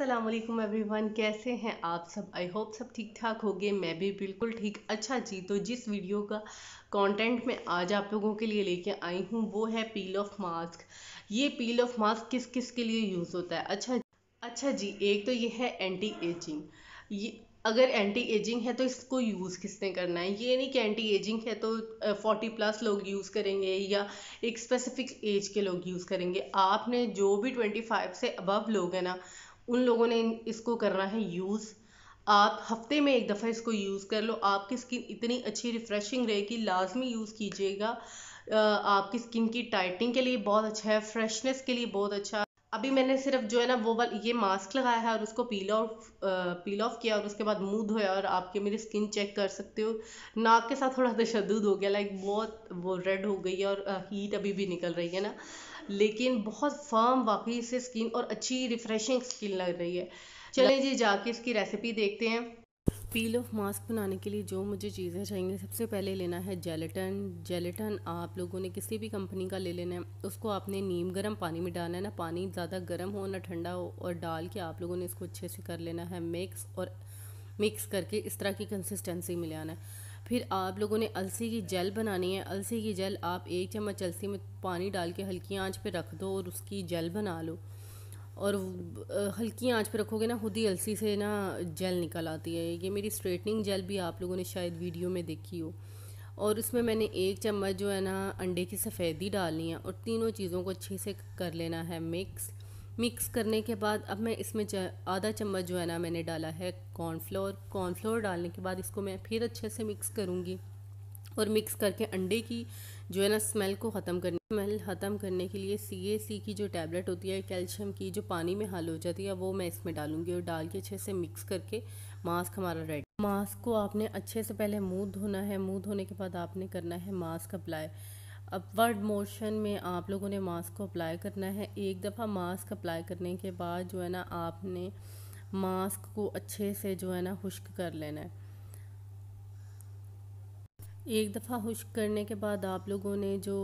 Aslam every one कैसे हैं आप सब आई होप सब ठीक ठाक गए मैं भी बिल्कुल ठीक अच्छा जी तो जिस वीडियो का कंटेंट मैं आज आप लोगों के लिए लेके आई हूँ वो है पील ऑफ मास्क ये पील ऑफ मास्क किस किस के लिए यूज़ होता है अच्छा अच्छा जी एक तो ये है एंटी एजिंग ये अगर एंटी एजिंग है तो इसको यूज़ किसने करना है ये नहीं कि एंटी एजिंग है तो फोर्टी प्लस लोग यूज़ करेंगे या एक स्पेसिफिक एज के लोग यूज़ करेंगे आपने जो भी ट्वेंटी फाइव से अबव लोग हैं ना उन लोगों ने इसको करना है यूज़ आप हफ्ते में एक दफ़ा इसको यूज़ कर लो आपकी स्किन इतनी अच्छी रिफ़्रेशिंग रहेगी लाजमी यूज़ कीजिएगा आपकी स्किन की टाइटनिंग के लिए बहुत अच्छा है फ्रेशनेस के लिए बहुत अच्छा अभी मैंने सिर्फ जो है ना वो वाल ये मास्क लगाया है और उसको पील ऑफ पील ऑफ किया और उसके बाद मुंह धोया और आपके मेरी स्किन चेक कर सकते हो नाक के साथ थोड़ा तशद हो गया लाइक बहुत वो रेड हो गई है और हीट अभी भी निकल रही है ना लेकिन बहुत फर्म वाकई से स्किन और अच्छी रिफ्रेशिंग स्किन लग रही है चले जी जाके इसकी रेसिपी देखते हैं पील ऑफ मास्क बनाने के लिए जो मुझे चीज़ें चाहिए सबसे पहले लेना है जेलेटन जेलेटन आप लोगों ने किसी भी कंपनी का ले लेना है उसको आपने नीम गर्म पानी में डालना है ना पानी ज़्यादा गर्म हो ना ठंडा हो और डाल के आप लोगों ने इसको अच्छे से कर लेना है मिक्स और मिक्स करके इस तरह की कंसिस्टेंसी में आना है फिर आप लोगों ने अलसी की जेल बनानी है अलसी की जेल आप एक चम्मच अलसी में पानी डाल के हल्की आँच पर रख दो और उसकी जेल बना लो और हल्की आंच पे रखोगे ना खुद ही अलसी से ना जेल निकल आती है ये मेरी स्ट्रेटनिंग जेल भी आप लोगों ने शायद वीडियो में देखी हो और इसमें मैंने एक चम्मच जो है ना अंडे की सफ़ेदी डालनी है और तीनों चीज़ों को अच्छे से कर लेना है मिक्स मिक्स करने के बाद अब मैं इसमें आधा चम्मच जो है ना मैंने डाला है कॉर्नफ्लोर कॉर्नफ्लोर डालने के बाद इसको मैं फिर अच्छे से मिक्स करूँगी और मिक्स करके अंडे की जो है ना स्मेल को ख़त्म करने स्मेल ख़त्म करने के लिए सी ए सी की जो टैबलेट होती है कैल्शियम की जो पानी में हल हो जाती है वो मैं इसमें डालूंगी और डाल के अच्छे से मिक्स करके मास्क हमारा रेडी मास्क को आपने अच्छे से पहले मुंह धोना है मुंह धोने के बाद आपने करना है मास्क अप्लाई अपवर्ड मोशन में आप लोगों ने मास्क को अप्लाई करना है एक दफ़ा मास्क अप्लाई करने के बाद जो है ना आपने मास्क को अच्छे से जो है ना खुश्क कर लेना है एक दफ़ा खुश्क करने के बाद आप लोगों ने जो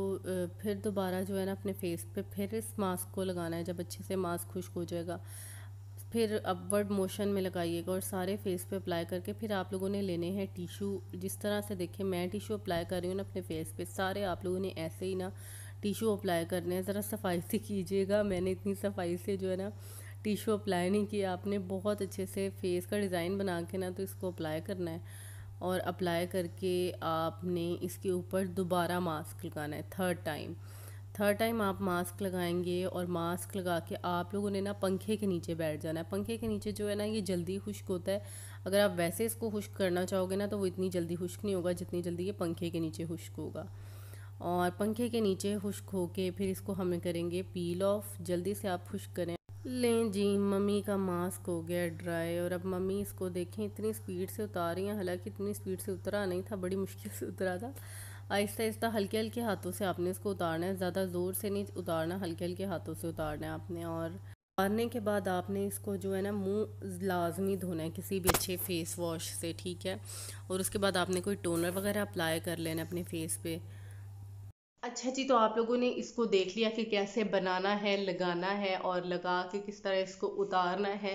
फिर दोबारा जो है ना अपने फेस पे फिर इस मास्क को लगाना है जब अच्छे से मास्क खुश्क हो जाएगा फिर अपवर्ड मोशन में लगाइएगा और सारे फेस पे अप्लाई करके फिर आप लोगों ने लेने हैं टिशू जिस तरह से देखिए मैं टिशू अप्लाई कर रही हूँ ना अपने फेस पे सारे आप लोगों ने ऐसे ही ना टिशू अप्लाई करने हैं ज़रा सफाई से कीजिएगा मैंने इतनी सफाई से जो है ना टिशू अप्लाई नहीं किया आपने बहुत अच्छे से फेस का डिज़ाइन बना के ना तो इसको अप्लाई करना है और अप्लाई करके आपने इसके ऊपर दोबारा मास्क लगाना है थर्ड टाइम थर्ड टाइम आप मास्क लगाएंगे और मास्क लगा के आप लोगों ने ना पंखे के नीचे बैठ जाना है पंखे के नीचे जो है ना ये जल्दी खुश्क होता है अगर आप वैसे इसको खुश्क करना चाहोगे ना तो वो इतनी जल्दी खुश्क नहीं होगा जितनी जल्दी ये पंखे के नीचे खुश्क होगा और पंखे के नीचे खुश्क होके फिर इसको हमें करेंगे पील ऑफ जल्दी से आप खुश्क करें लें जी मम्मी का मास्क हो गया ड्राई और अब मम्मी इसको देखें इतनी स्पीड से उतार रही हैं हालांकि इतनी स्पीड से उतरा नहीं था बड़ी मुश्किल से उतरा था आहिस्ता आहिस्ता हल्के हल्के हाथों से आपने इसको उतारना है ज़्यादा ज़ोर से नहीं उतारना हल्के हल्के हाथों से उतारना है आपने और उतारने के बाद आपने इसको जो है ना मुँह लाजमी धोना है किसी भी अच्छे फेस वॉश से ठीक है और उसके बाद आपने कोई टोनर वगैरह अप्लाई कर लेना अपने फेस पर अच्छा जी तो आप लोगों ने इसको देख लिया कि कैसे बनाना है लगाना है और लगा के किस तरह इसको उतारना है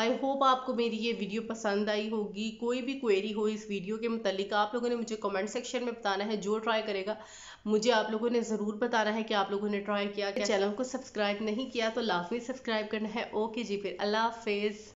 आई होप आपको मेरी ये वीडियो पसंद आई होगी कोई भी क्वेरी हो इस वीडियो के मतलब आप लोगों ने मुझे कमेंट सेक्शन में बताना है जो ट्राई करेगा मुझे आप लोगों ने ज़रूर बताना है कि आप लोगों ने ट्राई किया तो चैनल को सब्सक्राइब नहीं किया तो लाजमी सब्सक्राइब करना है ओके जी फिर अल्लाह हाफिज़